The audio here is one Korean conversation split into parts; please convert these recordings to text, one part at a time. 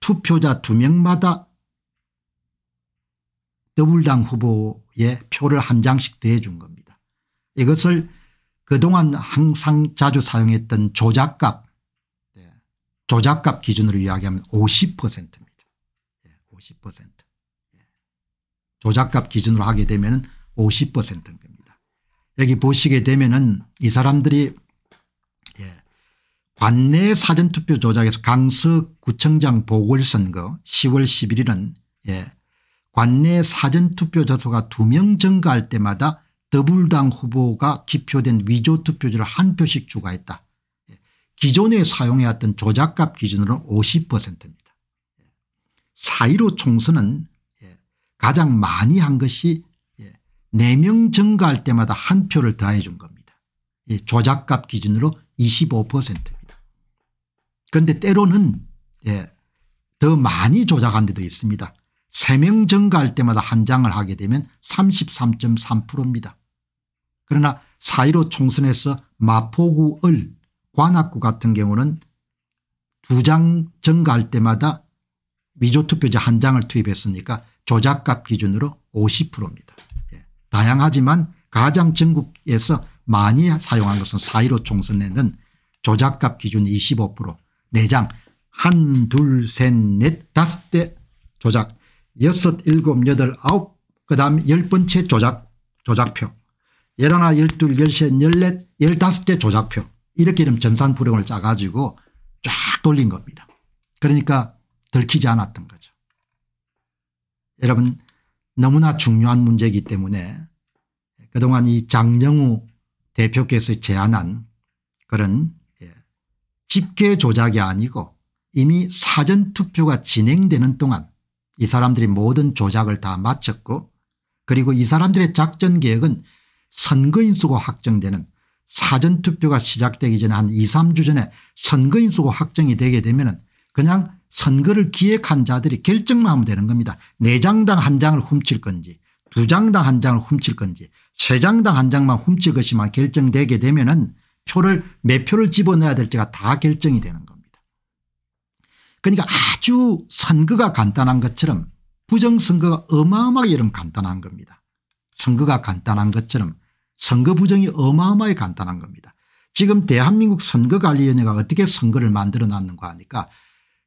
투표자 두명마다 더불당 후보의 표를 한 장씩 대준 겁니다. 이것을 그동안 항상 자주 사용했던 조작값 예, 조작값 기준으로 이야기하면 50%입니다. 50% 예, 예, 조작값 기준으로 하게 되면 50%인 겁니다. 여기 보시게 되면 이 사람들이 관내 사전투표 조작에서 강서구청장 보궐선거 10월 11일은 예, 관내 사전투표 자소가 2명 증가할 때마다 더불당 후보가 기표된 위조투표지를 한 표씩 추가했다. 예, 기존에 사용해왔던 조작값 기준으로는 50%입니다. 4.15 총선은 예, 가장 많이 한 것이 4명 예, 증가할 때마다 한 표를 더해 준 겁니다. 조작값 기준으로 25%. 그런데 때로는 예, 더 많이 조작한 데도 있습니다. 3명 증가할 때마다 한 장을 하게 되면 33.3%입니다. 그러나 4.15 총선에서 마포구 을 관악구 같은 경우는 두 장 증가할 때마다 위조투표자 한 장을 투입했으니까 조작값 기준으로 50%입니다. 예. 다양하지만 가장 전국에서 많이 사용한 것은 4.15 총선에는 조작값 기준 25% 4장 한, 둘, 셋, 넷, 다섯 대 조작 여섯, 일곱, 여덟, 아홉 그 다음 열 번째 조작 조작표 열하나, 열둘, 열셋, 열넷, 열다섯 대 조작표 이렇게 이름 전산불용을 짜가지고 쫙 돌린 겁니다. 그러니까 들키지 않았던 거죠. 여러분 너무나 중요한 문제이기 때문에 그동안 이 장영우 대표께서 제안한 그런 집계 조작이 아니고 이미 사전투표가 진행되는 동안 이 사람들이 모든 조작을 다 마쳤고 그리고 이 사람들의 작전계획은 선거인수고 확정되는 사전투표가 시작되기 전에 한 2, 3주 전에 선거인수고 확정이 되게 되면 그냥 선거를 기획한 자들이 결정만 하면 되는 겁니다. 4 장당 한 장을 훔칠 건지 2 장당 한 장을 훔칠 건지 3 장당 한 장만 훔칠 것이만 결정되게 되면 은 표를 몇 표를 집어넣어야 될지가 다 결정이 되는 겁니다. 그러니까 아주 선거가 간단한 것처럼 부정선거가 어마어마하게 이런 간단한 겁니다. 선거가 간단한 것처럼 선거 부정이 어마어마하게 간단한 겁니다. 지금 대한민국 선거관리위원회가 어떻게 선거를 만들어 놨는가 하니까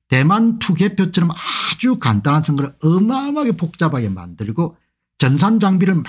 대만 투개표처럼 아주 간단한 선거를 어마어마하게 복잡하게 만들고 전산 장비를 막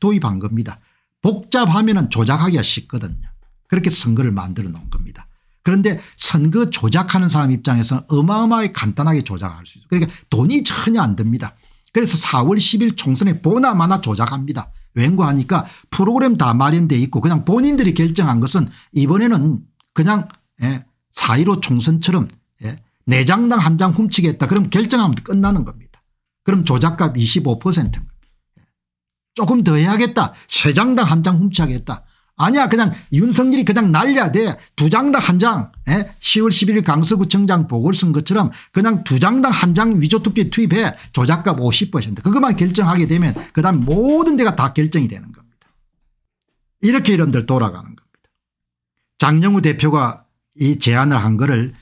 도입한 겁니다. 복잡하면 은 조작하기가 쉽거든요. 그렇게 선거를 만들어 놓은 겁니다. 그런데 선거 조작하는 사람 입장에서는 어마어마하게 간단하게 조작할 수 있어요. 그러니까 돈이 전혀 안됩니다 그래서 4월 10일 총선에 보나마나 조작합니다. 왠고하니까 프로그램 다 마련돼 있고 그냥 본인들이 결정한 것은 이번에는 그냥 4.15 예, 총선처럼 예, 내 장당 한 장 훔치겠다. 그럼 결정하면 끝나는 겁니다. 그럼 조작값 25%인 니다 예. 조금 더 해야겠다. 세 장당 한 장 훔치겠다. 아니야 그냥 윤석열이 그냥 날려야 돼. 두 장당 한 장. 10월 예? 11일 강서구청장 보궐선거처럼 그냥 두 장당 한 장 위조투표 투입해 조작값 50% 그것만 결정하게 되면 그다음 모든 데가 다 결정이 되는 겁니다. 이렇게 이름들 돌아가는 겁니다. 장영우 대표가 이 제안을 한 거를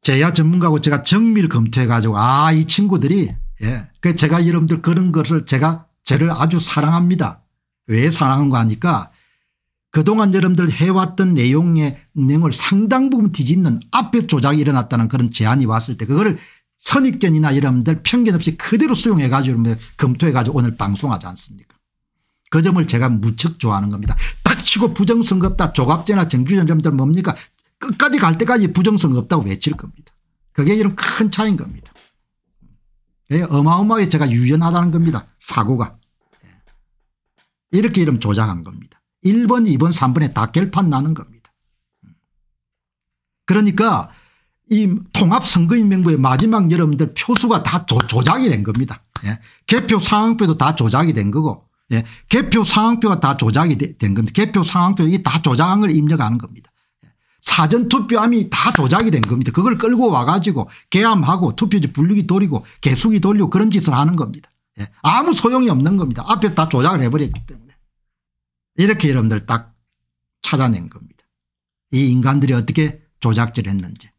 제야 전문가고 제가 정밀 검토해 가지고 아 이 친구들이 예. 그 제가 여러분들 그런 것을 제가 저를 아주 사랑합니다. 왜 사랑한 거하니까 그동안 여러분들 해왔던 내용의 내용을 상당 부분 뒤집는 앞에 조작이 일어났다는 그런 제안이 왔을 때 그거를 선입견이나 여러분들 편견 없이 그대로 수용해 가지고 검토해 가지고 오늘 방송하지 않습니까 그 점을 제가 무척 좋아하는 겁니다. 닥치고 부정선거 없다 조갑제나 정규전 점들 뭡니까 끝까지 갈 때까지 부정선거 없다고 외칠 겁니다. 그게 이런 큰 차이인 겁니다. 예, 어마어마하게 제가 유연하다는 겁니다. 사고가. 예. 이렇게 이름 조작한 겁니다. 1번 2번 3번에 다 결판 나는 겁니다. 그러니까 이 통합선거인명부의 마지막 여러분들 표수가 다 조, 조작이 된 겁니다. 예. 개표 상황표도 다 조작이 된 거고 예. 개표 상황표가 다 조작이 되, 된 겁니다. 개표 상황표 이게 다 조작한 걸 입력하는 겁니다. 예. 사전투표함이 다 조작이 된 겁니다. 그걸 끌고 와가지고 개함하고 투표지 분류기 돌리고 개수기 돌리고 그런 짓을 하는 겁니다. 예. 아무 소용이 없는 겁니다. 앞에 다 조작을 해버렸기 때문에. 이렇게 여러분들 딱 찾아낸 겁니다. 이 인간들이 어떻게 조작질 했는지.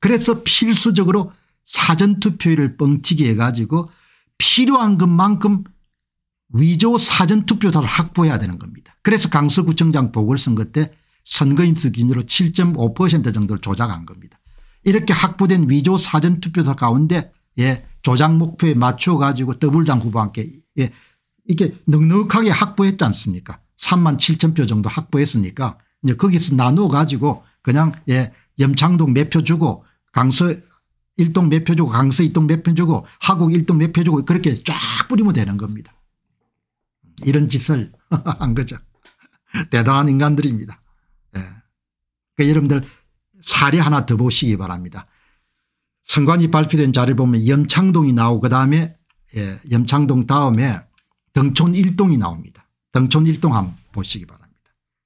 그래서 필수적으로 사전투표를 뻥튀기 해가지고 필요한 것만큼 위조 사전투표자를 확보해야 되는 겁니다. 그래서 강서구청장 보궐선거 때 선거인수 기준으로 7.5% 정도를 조작한 겁니다. 이렇게 확보된 위조 사전투표자 가운데 예, 조작 목표에 맞춰 가지고 더블당 후보한테 예, 이렇게 넉넉하게 확보했지 않습니까 3만 7천 표 정도 확보했으니까 이제 거기서 나누어 가지고 그냥 예 염창동 몇 표 주고 강서 1동 몇 표 주고 강서 2동 몇 표 주고 하곡 1동 몇 표 주고 그렇게 쫙 뿌리면 되는 겁니다. 이런 짓을 한 거죠. 대단한 인간들입니다. 예. 그 여러분들 사례 하나 더 보시기 바랍니다. 선관위 발표된 자료를 보면 염창동이 나오고 그다음에 예, 염창동 다음에 등촌일동이 나옵니다. 등촌일동 한번 보시기 바랍니다.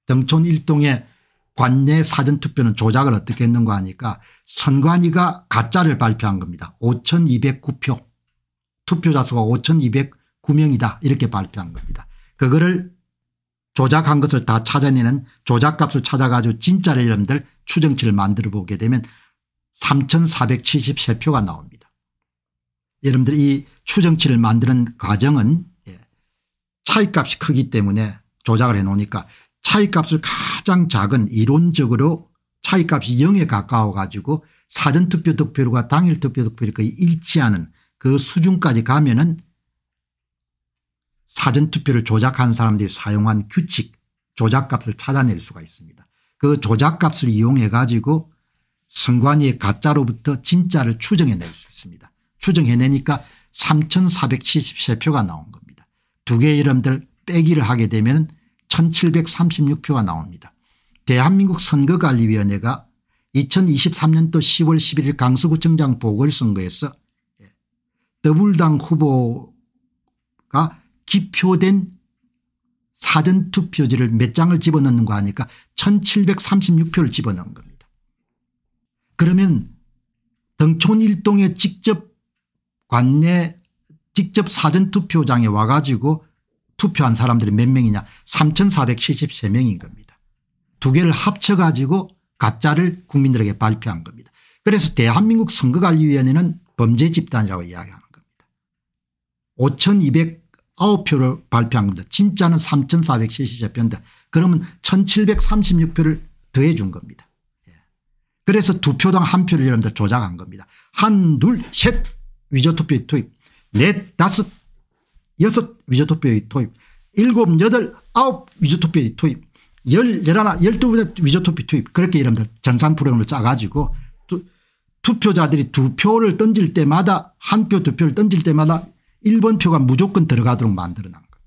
등촌일동의 관내 사전투표는 조작을 어떻게 했는가 하니까 선관위가 가짜를 발표한 겁니다. 5209표 투표자 수가 5209명이다 이렇게 발표한 겁니다. 그거를 조작한 것을 다 찾아내는 조작값을 찾아가지고 진짜를 여러분들 추정치를 만들어 보게 되면 3473표가 나옵니다. 여러분들 이 추정치를 만드는 과정은 차이값이 크기 때문에 조작을 해놓으니까 차이값을 가장 작은 이론적으로 차이값이 0에 가까워 가지고 사전투표 득표율과 당일 투표 득표율이 거의 일치하는 그 수준까지 가면 은 사전투표를 조작한 사람들이 사용한 규칙 조작값을 찾아낼 수가 있습니다. 그 조작값을 이용해 가지고 선관위의 가짜로부터 진짜를 추정해낼 수 있습니다. 추정해내니까 3473표가 나온 겁니다. 두 개의 이름들 빼기를 하게 되면 1736표가 나옵니다. 대한민국 선거관리위원회가 2023년도 10월 11일 강서구청장 보궐선거에서 더불당 후보가 기표된 사전투표지를 몇 장을 집어넣는 거 하니까 1736표를 집어넣은 겁니다. 그러면 등촌 일동에 직접 관내 직접 사전투표장에 와가지고 투표한 사람들이 몇 명이냐 3473명인 겁니다. 두 개를 합쳐가지고 가짜를 국민들에게 발표한 겁니다. 그래서 대한민국 선거관리위원회는 범죄 집단이라고 이야기하는 겁니다. 5209표를 발표한 겁니다. 진짜는 3473표인데 그러면 1736표를 더해 준 겁니다. 예. 그래서 두 표당 한 표를 여러분들 조작한 겁니다. 한둘셋 위조투표 투입 넷, 다섯, 여섯 위조투표의 투입, 일곱, 여덟, 아홉 위조투표의 투입, 열, 열하나, 열두 번의 위조투표 투입. 그렇게 이름들 전산 프로그램을 짜가지고 투, 투표자들이 두 표를 던질 때마다 한 표, 두 표를 던질 때마다 1번 표가 무조건 들어가도록 만들어 놓은 겁니다.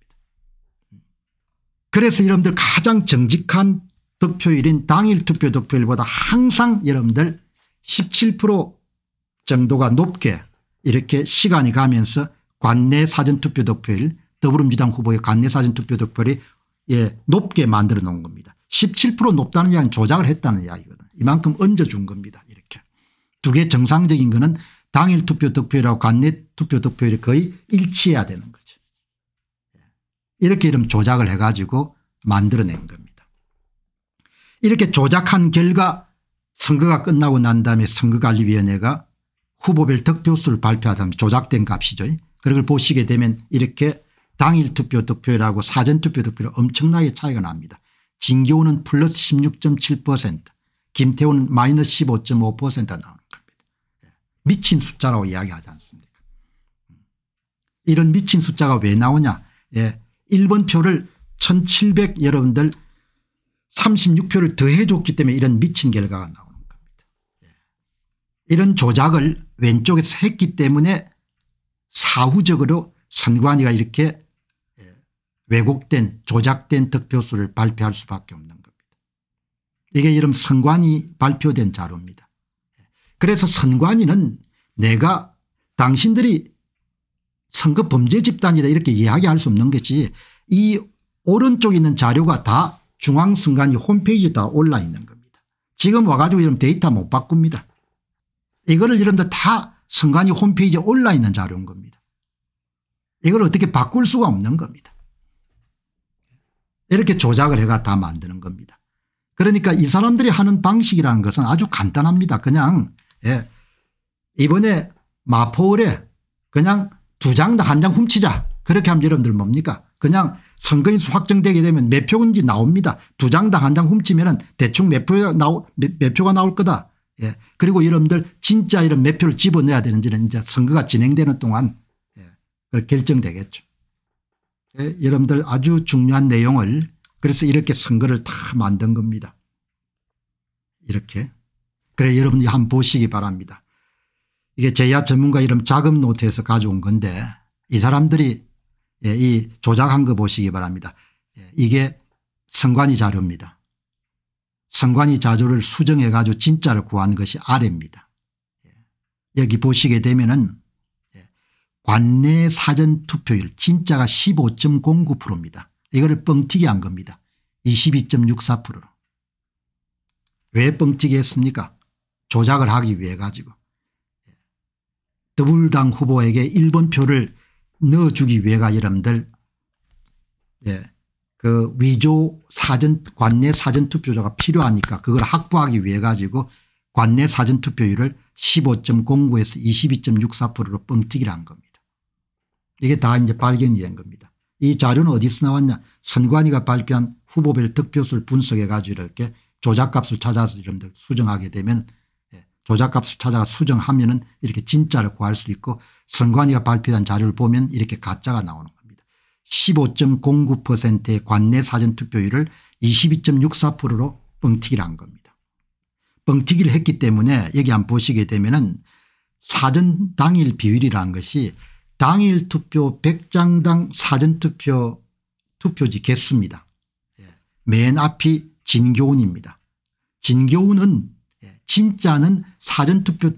그래서 여러분들 가장 정직한 득표율인 당일 투표 득표율보다 항상 여러분들 17% 정도가 높게 이렇게 시간이 가면서 관내 사전투표 득표율 더불어민주당 후보의 관내 사전투표 득표율이 예, 높게 만들어 놓은 겁니다. 17% 높다는 이야기는 조작을 했다는 이야기거든. 이만큼 얹어준 겁니다. 이렇게. 두 개 정상적인 거는 당일 투표 득표율하고 관내 투표 득표율이 거의 일치해야 되는 거죠. 예. 이렇게 이름 조작을 해 가지고 만들어낸 겁니다. 이렇게 조작한 결과 선거가 끝나고 난 다음에 선거관리위원회가 후보별 득표수를 발표하던 조작된 값이죠. 그걸 보시게 되면 이렇게 당일 투표 득표율하고 사전 투표 득표율 엄청나게 차이가 납니다. 진교훈은 플러스 16.7% 김태훈은 마이너스 15.5% 나오는 겁니다. 예. 미친 숫자라고 이야기하지 않습니까 음. 이런 미친 숫자가 왜 나오냐 예. 1번 표를 1700 여러분들 36표를 더해줬기 때문에 이런 미친 결과가 나오는 이런 조작을 왼쪽에서 했기 때문에 사후적으로 선관위가 이렇게 예, 왜곡된 조작된 득표수를 발표할 수밖에 없는 겁니다. 이게 이름 선관위 발표된 자료입니다. 그래서 선관위는 내가 당신들이 선거 범죄 집단이다 이렇게 이야기할 수 없는 것이 이 오른쪽에 있는 자료가 다 중앙선관위 홈페이지에 다 올라 있는 겁니다. 지금 와가지고 이런 데이터 못 바꿉니다. 이거를 이런데 다 선관위 홈페이지에 올라 있는 자료인 겁니다. 이걸 어떻게 바꿀 수가 없는 겁니다. 이렇게 조작을 해가 다 만드는 겁니다. 그러니까 이 사람들이 하는 방식이라는 것은 아주 간단합니다. 그냥 예. 이번에 마포울에 그냥 두장다한장 훔치자 그렇게 하면 여러분들 뭡니까 그냥 선거인수 확정되게 되면 몇 표인지 나옵니다. 두장당한 장 훔치면 대충 몇, 표 나오, 몇, 몇 표가 나올 거다 예. 그리고 여러분들 진짜 이런 몇 표를 집어넣어야 되는지는 이제 선거가 진행되는 동안 예. 결정되겠죠. 예. 여러분들 아주 중요한 내용을 그래서 이렇게 선거를 다 만든 겁니다. 이렇게. 그래 여러분이 한번 보시기 바랍니다. 이게 제야 전문가 이름 자금 노트에서 가져온 건데 이 사람들이 예, 이 조작한 거 보시기 바랍니다. 예, 이게 선관위 자료입니다. 성관이 자조를 수정해 가지고 진짜를 구한 것이 아래입니다. 예. 여기 보시게 되면은 예. 관내 사전투표율 진짜가 15.09%입니다. 이거를 뻥튀기 한 겁니다. 22.64%로. 왜 뻥튀기 했습니까? 조작을 하기 위해 가지고. 예. 더블당 후보에게 1번 표를 넣어주기 위해가 여러분들 예, 그 위조 사전 관내 사전투표자가 필요하니까 그걸 확보하기 위해 가지고 관내 사전투표율을 15.09에서 22.64%로 뻥튀기를 한 겁니다. 이게 다 이제 발견이 된 겁니다. 이 자료는 어디서 나왔냐 선관위가 발표한 후보별 득표수를 분석해 가지고 이렇게 조작값을 찾아서 이런 데 수정하게 되면 예, 조작값을 찾아가 수정하면 은 이렇게 진짜를 구할 수 있고 선관위가 발표한 자료를 보면 이렇게 가짜가 나오는 겁니다. 15.09%의 관내 사전투표율을 22.64%로 뻥튀기를 한 겁니다. 뻥튀기를 했기 때문에 여기 안 보시게 되면 은 사전 당일 비율이라는 것이 당일 투표 100장당 사전투표 투표지 개수입니다. 예, 맨 앞이 진교훈입니다. 진교훈은 예, 진짜는 사전투표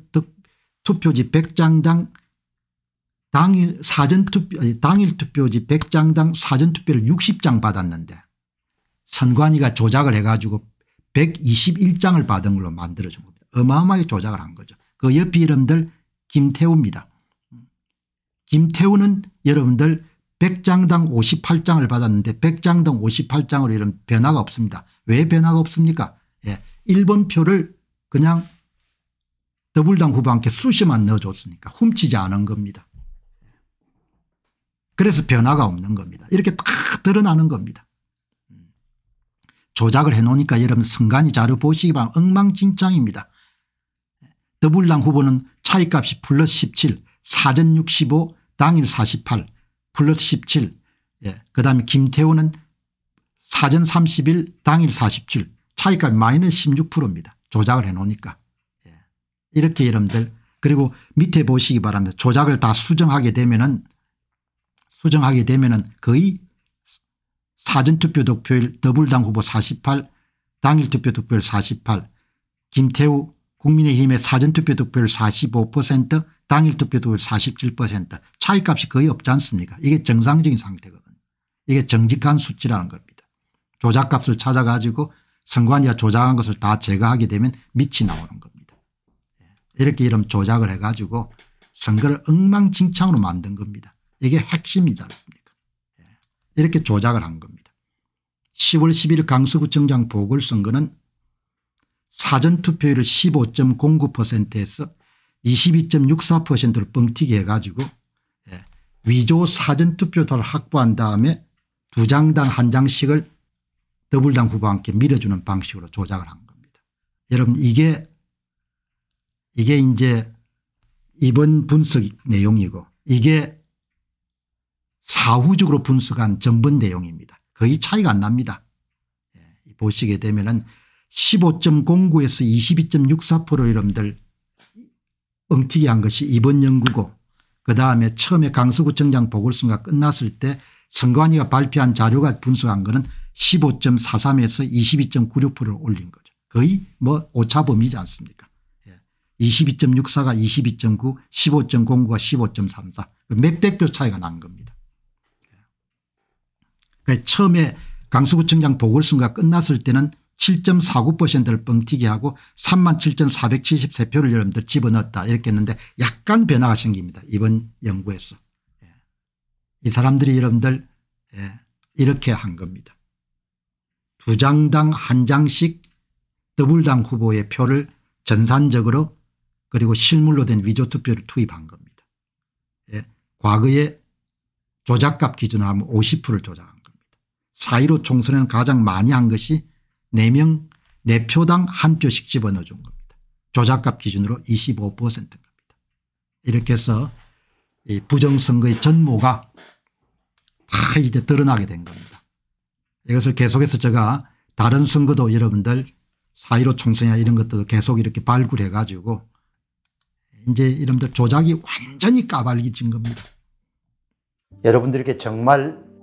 투표지 100장당 당일 사전투표 당일투표지 100장당 사전투표를 60장 받았는데 선관위가 조작을 해가지고 121장을 받은 걸로 만들어준 겁니다. 어마어마하게 조작을 한 거죠. 그옆이여러분들 김태우입니다. 김태우는 여러분들 100장당 58장을 받았는데 100장당 58장으로 이런 변화가 없습니다. 왜 변화가 없습니까? 예. 1번 표를 그냥 더불당 후보한테 수시만 넣어줬으니까 훔치지 않은 겁니다. 그래서 변화가 없는 겁니다. 이렇게 딱 드러나는 겁니다. 조작을 해놓으니까 여러분 성간이 자료 보시기 바랍니다. 엉망진창입니다. 더블랑 후보는 차이값이 플러스 17 사전 65 당일 48 플러스 17 예. 그다음에 김태호는 사전 31 당일 47 차이값이 마이너스 16%입니다. 조작을 해놓으니까. 예. 이렇게 여러분들 그리고 밑에 보시기 바랍니다. 조작을 다 수정하게 되면 은 수정하게 되면 거의 사전투표 득표율 더불당 후보 48 당일투표 득표율 48 김태우 국민의힘의 사전투표 득표율 45% 당일투표 득표율 47% 차이값이 거의 없지 않습니까 이게 정상적인 상태거든요. 이게 정직한 수치라는 겁니다. 조작값을 찾아가지고 선관위가 조작한 것을 다 제거하게 되면 밑이 나오는 겁니다. 예. 이렇게 이런 조작을 해가지고 선거를 엉망진창으로 만든 겁니다. 이게 핵심이지 않습니까 예. 이렇게 조작을 한 겁니다. 10월 10일 강서구청장 보궐선거는 사전투표율을 15.09%에서 22.64%로 뻥튀기 해가지고 예, 위조 사전투표자를 확보한 다음에 두 장당 한 장씩을 더블당 후보와 함께 밀어주는 방식으로 조작을 한 겁니다. 여러분 이게 이게 이제 이번 분석 내용이고 이게 사후적으로 분석한 전번 내용입니다. 거의 차이가 안 납니다. 예, 보시게 되면 은 15.09에서 2 2 6 4 여러분들 엉튀기 한 것이 이번 연구고 그다음에 처음에 강서구청장 보궐선거가 끝났을 때 선관위가 발표한 자료가 분석한 거는 15.43에서 22.96%를 올린 거죠. 거의 뭐 오차범위지 않습니까 22.64가 22.9 15.09가 15.34 몇백 표 차이가 난 겁니다. 그러니까 처음에 강서구청장 보궐선거가 끝났을 때는 7.49%를 뻥튀기 하고 37,473표를 여러분들 집어넣었다 이렇게 했는데 약간 변화가 생깁니다. 이번 연구에서. 예. 이 사람들이 여러분들 예. 이렇게 한 겁니다. 두 장당 한 장씩 더블당 후보의 표를 전산적으로 그리고 실물로 된 위조투표를 투입한 겁니다. 예. 과거에 조작값 기준으로 하면 50%를 조작한 4.15 총선에는 가장 많이 한 것이 4명 4표당 1 표씩 집어넣어 준 겁니다. 조작값 기준으로 25%입니다. 이렇게 해서 이 부정선거의 전모가 다 이제 드러나게 된 겁니다. 이것을 계속해서 제가 다른 선거도 여러분들 4.15 총선이나 이런 것들도 계속 이렇게 발굴해 가지고 이제 이름들 조작이 완전히 까발리진 겁니다. 여러분들께 정말